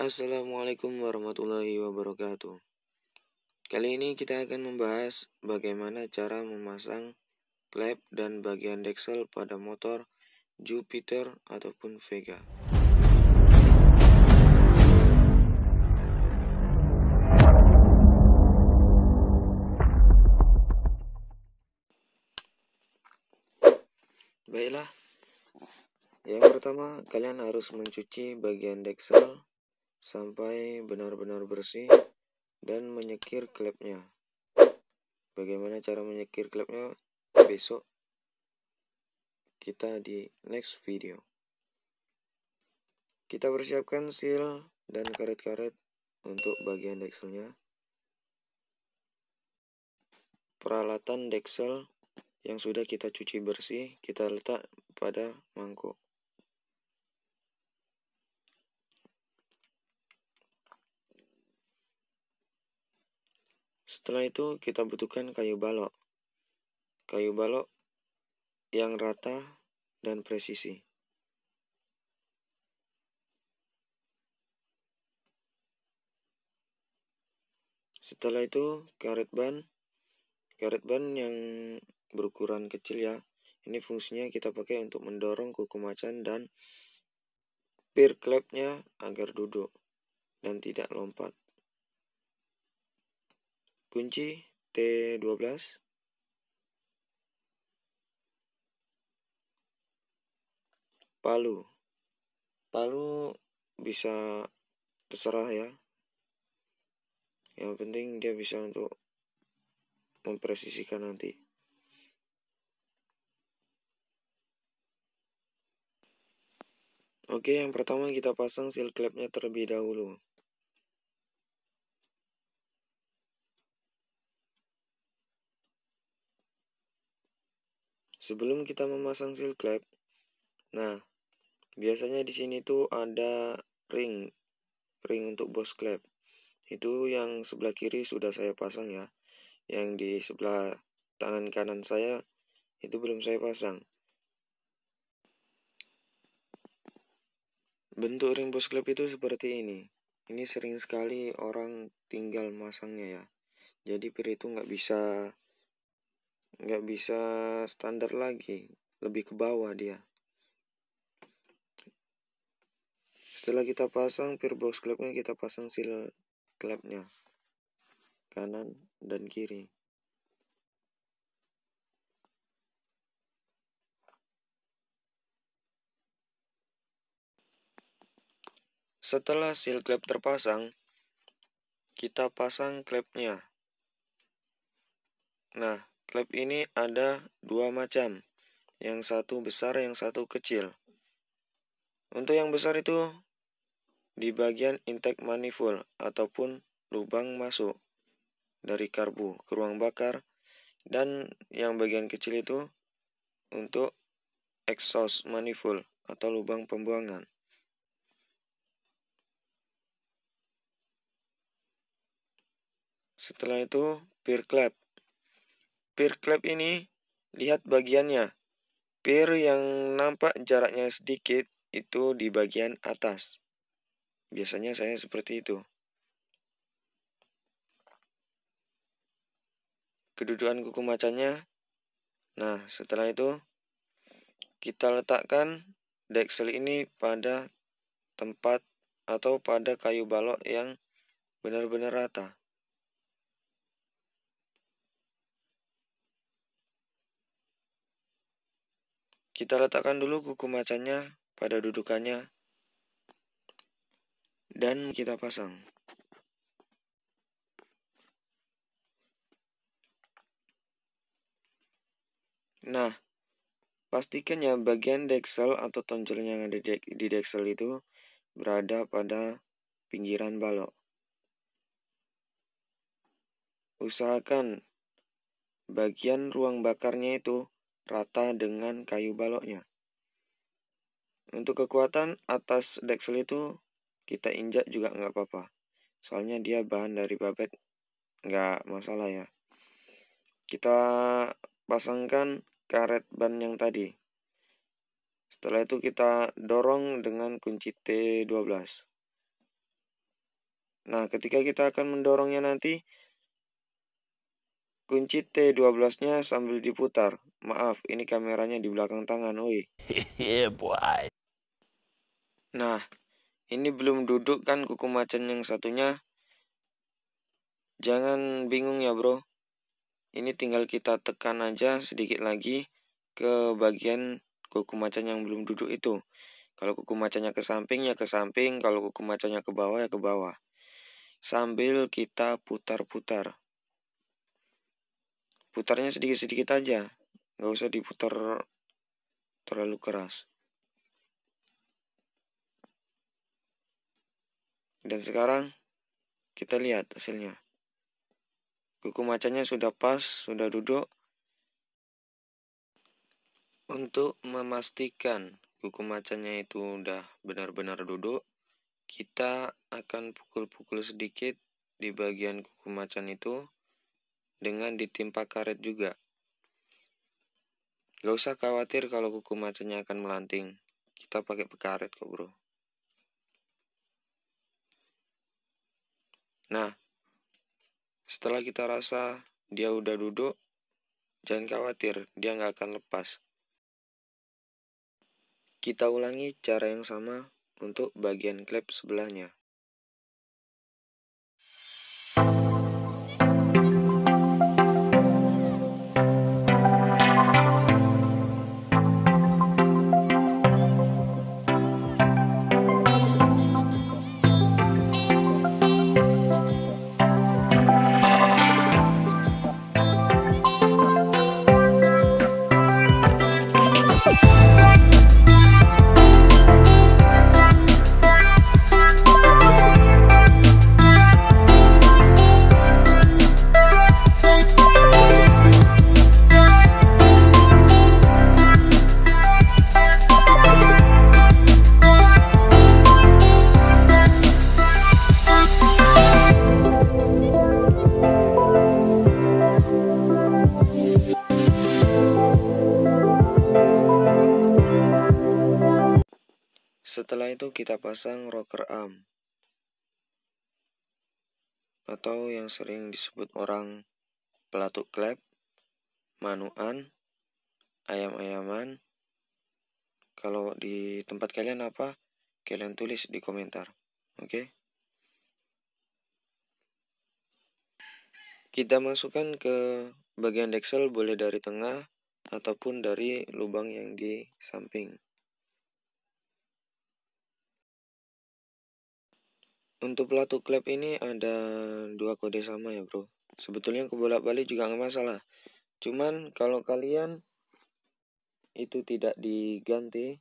Assalamualaikum warahmatullahi wabarakatuh. Kali ini kita akan membahas bagaimana cara memasang klep dan bagian deksel pada motor Jupiter ataupun Vega. Baiklah, yang pertama kalian harus mencuci bagian deksel sampai benar-benar bersih dan menyekir klepnya. Bagaimana cara menyekir klepnya besok kita di next video. Kita persiapkan seal dan karet-karet untuk bagian dekselnya. Peralatan deksel yang sudah kita cuci bersih kita letak pada mangkuk. Setelah itu kita butuhkan kayu balok. Kayu balok yang rata dan presisi. Setelah itu karet ban. Karet ban yang berukuran kecil ya. Ini fungsinya kita pakai untuk mendorong kuku macan dan peer klepnya agar duduk dan tidak lompat kunci T12 palu palu bisa terserah ya yang penting dia bisa untuk mempresisikan nanti oke yang pertama kita pasang seal clapnya terlebih dahulu Sebelum kita memasang seal klep, nah biasanya di sini tuh ada ring ring untuk bos klep. Itu yang sebelah kiri sudah saya pasang ya. Yang di sebelah tangan kanan saya itu belum saya pasang. Bentuk ring bos klep itu seperti ini. Ini sering sekali orang tinggal masangnya ya. Jadi pir itu nggak bisa nggak bisa standar lagi lebih ke bawah dia setelah kita pasang box klepnya kita pasang seal klepnya kanan dan kiri Setelah seal klep terpasang, kita pasang klepnya. Nah, Klep ini ada dua macam, yang satu besar, yang satu kecil. Untuk yang besar itu di bagian intake manifold ataupun lubang masuk dari karbu ke ruang bakar dan yang bagian kecil itu untuk exhaust manifold atau lubang pembuangan. Setelah itu, peer clap Pir clap ini, lihat bagiannya. Pir yang nampak jaraknya sedikit itu di bagian atas. Biasanya saya seperti itu. Kedudukan kuku macannya. Nah, setelah itu kita letakkan deksel ini pada tempat atau pada kayu balok yang benar-benar rata. Kita letakkan dulu kuku macannya pada dudukannya dan kita pasang. Nah, pastikan ya bagian deksel atau tonjolnya yang ada di deksel itu berada pada pinggiran balok. Usahakan bagian ruang bakarnya itu rata dengan kayu baloknya. Untuk kekuatan atas deksel itu kita injak juga nggak apa-apa. Soalnya dia bahan dari babet nggak masalah ya. Kita pasangkan karet ban yang tadi. Setelah itu kita dorong dengan kunci T12. Nah, ketika kita akan mendorongnya nanti, Kunci T12-nya sambil diputar. Maaf, ini kameranya di belakang tangan, woi. Yeah, boy. Nah, ini belum duduk kan kuku macan yang satunya. Jangan bingung ya, bro. Ini tinggal kita tekan aja sedikit lagi ke bagian kuku macan yang belum duduk itu. Kalau kuku macannya ke samping ya ke samping, kalau kuku macannya ke bawah ya ke bawah. Sambil kita putar-putar putarnya sedikit-sedikit aja nggak usah diputar terlalu keras dan sekarang kita lihat hasilnya kuku macannya sudah pas sudah duduk untuk memastikan kuku macannya itu udah benar-benar duduk kita akan pukul-pukul sedikit di bagian kuku macan itu dengan ditimpa karet juga. Gak usah khawatir kalau kuku macannya akan melanting. Kita pakai pekaret kok bro. Nah, setelah kita rasa dia udah duduk, jangan khawatir, dia nggak akan lepas. Kita ulangi cara yang sama untuk bagian klep sebelahnya. kita pasang rocker arm atau yang sering disebut orang pelatuk klep, manuan, ayam-ayaman. Kalau di tempat kalian apa? Kalian tulis di komentar. Oke? Okay? Kita masukkan ke bagian deksel, boleh dari tengah ataupun dari lubang yang di samping. Untuk pelatuk klub ini ada dua kode sama ya bro. Sebetulnya ke bolak balik juga nggak masalah. Cuman kalau kalian itu tidak diganti,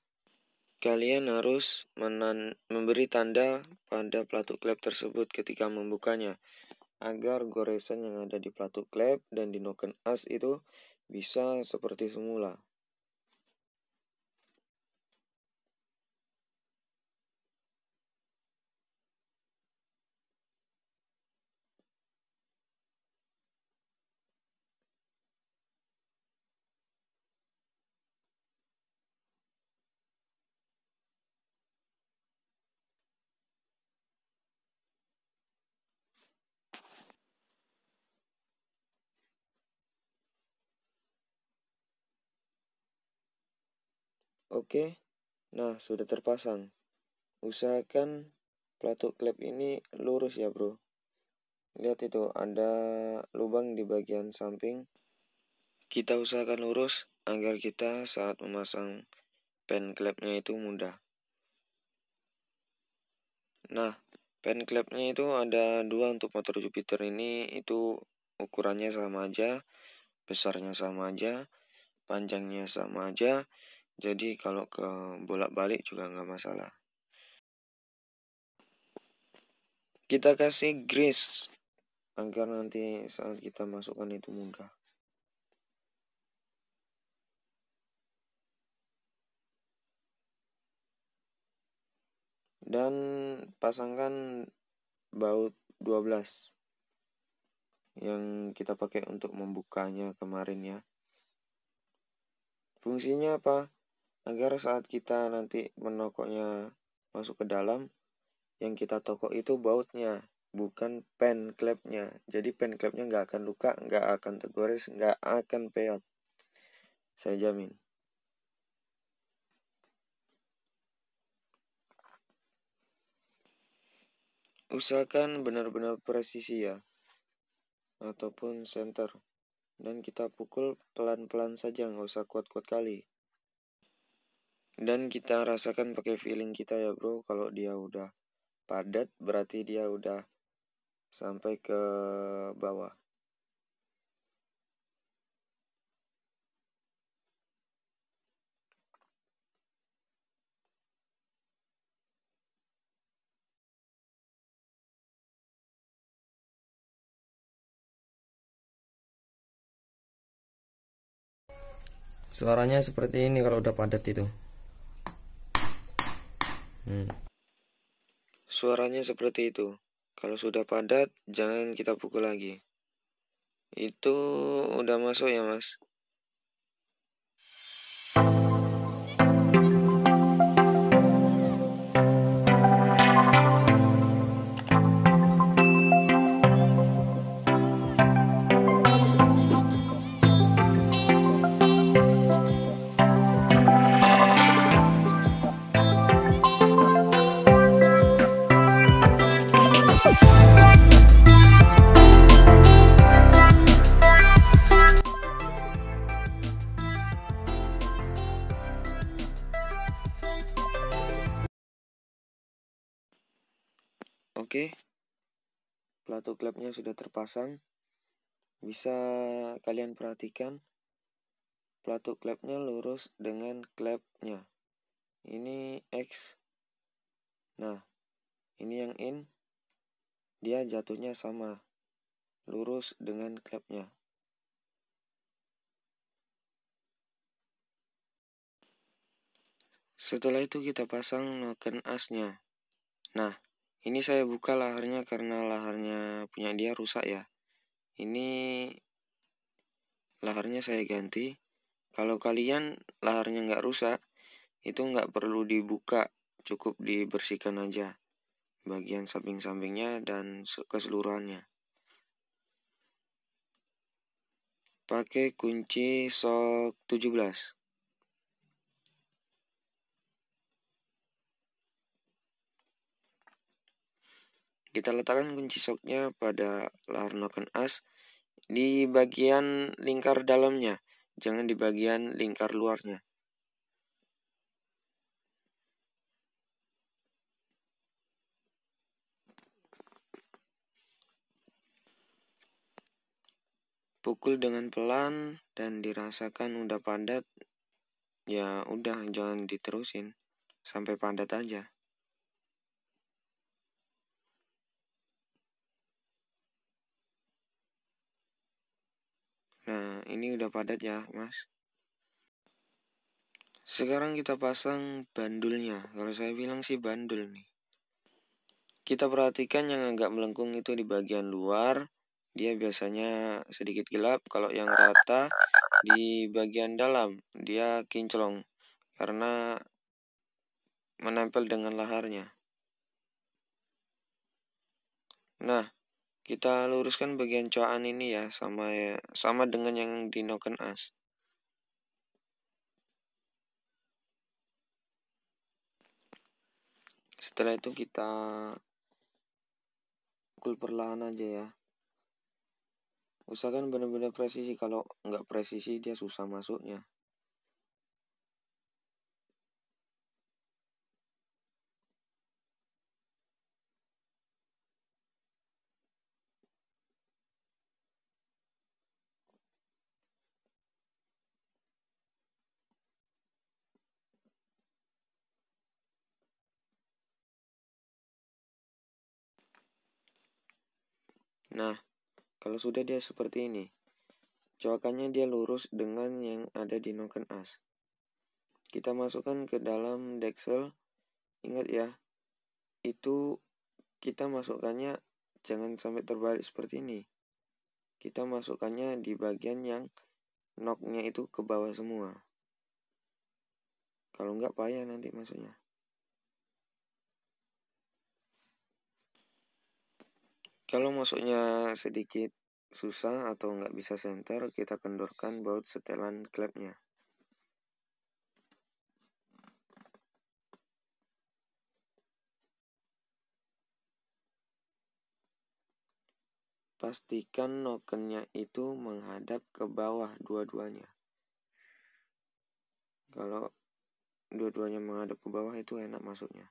kalian harus menan memberi tanda pada pelatuk klep tersebut ketika membukanya agar goresan yang ada di pelatuk klep dan di noken as itu bisa seperti semula. Oke, nah sudah terpasang. Usahakan pelatuk klep ini lurus ya bro. Lihat itu ada lubang di bagian samping. Kita usahakan lurus agar kita saat memasang pen klepnya itu mudah. Nah, pen klepnya itu ada dua untuk motor Jupiter ini, itu ukurannya sama aja, besarnya sama aja, panjangnya sama aja, jadi kalau ke bolak-balik juga nggak masalah. Kita kasih grease agar nanti saat kita masukkan itu mudah. Dan pasangkan baut 12 yang kita pakai untuk membukanya kemarin ya. Fungsinya apa? agar saat kita nanti menokoknya masuk ke dalam yang kita tokok itu bautnya bukan pen klepnya jadi pen klepnya nggak akan luka nggak akan tergores nggak akan peot saya jamin usahakan benar-benar presisi ya ataupun center dan kita pukul pelan-pelan saja nggak usah kuat-kuat kali dan kita rasakan pakai feeling kita ya bro kalau dia udah padat berarti dia udah sampai ke bawah Suaranya seperti ini kalau udah padat itu. Hmm. Suaranya seperti itu. Kalau sudah padat, jangan kita pukul lagi. Itu udah masuk ya, Mas? Oke, plato klepnya sudah terpasang. Bisa kalian perhatikan plato klepnya lurus dengan klepnya. Ini X. Nah, ini yang in. Dia jatuhnya sama. Lurus dengan klepnya. Setelah itu kita pasang noken asnya. Nah, ini saya buka laharnya karena laharnya punya dia rusak ya. Ini laharnya saya ganti. Kalau kalian laharnya nggak rusak, itu nggak perlu dibuka, cukup dibersihkan aja bagian samping-sampingnya dan keseluruhannya. Pakai kunci sok 17. Kita letakkan kunci soknya pada larnokan as di bagian lingkar dalamnya, jangan di bagian lingkar luarnya. pukul dengan pelan dan dirasakan udah padat ya udah jangan diterusin sampai padat aja sudah padat ya mas sekarang kita pasang bandulnya kalau saya bilang sih bandul nih kita perhatikan yang agak melengkung itu di bagian luar dia biasanya sedikit gelap kalau yang rata di bagian dalam dia kinclong karena menempel dengan laharnya nah kita luruskan bagian coan ini ya sama ya sama dengan yang di noken as setelah itu kita pukul perlahan aja ya usahakan benar-benar presisi kalau nggak presisi dia susah masuknya Nah, kalau sudah dia seperti ini, coakannya dia lurus dengan yang ada di noken as. Kita masukkan ke dalam deksel. Ingat ya, itu kita masukkannya jangan sampai terbalik seperti ini. Kita masukkannya di bagian yang noknya itu ke bawah semua. Kalau enggak payah nanti masuknya. Kalau masuknya sedikit susah atau nggak bisa senter, kita kendorkan baut setelan klepnya. Pastikan nokennya itu menghadap ke bawah dua-duanya. Kalau dua-duanya menghadap ke bawah itu enak masuknya.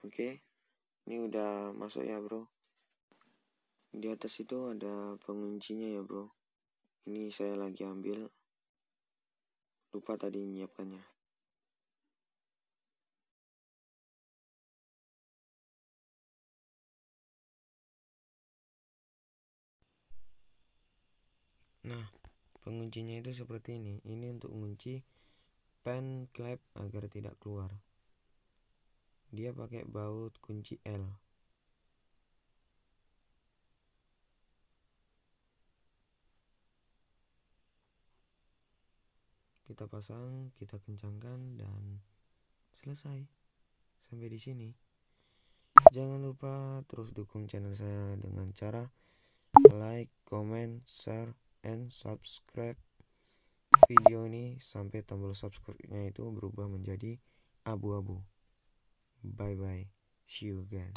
oke ini udah masuk ya bro di atas itu ada penguncinya ya bro ini saya lagi ambil lupa tadi menyiapkannya nah penguncinya itu seperti ini ini untuk mengunci pen klep agar tidak keluar dia pakai baut kunci L kita pasang kita kencangkan dan selesai sampai di sini jangan lupa terus dukung channel saya dengan cara like comment share and subscribe video ini sampai tombol subscribe-nya itu berubah menjadi abu-abu Bye bye, see you again.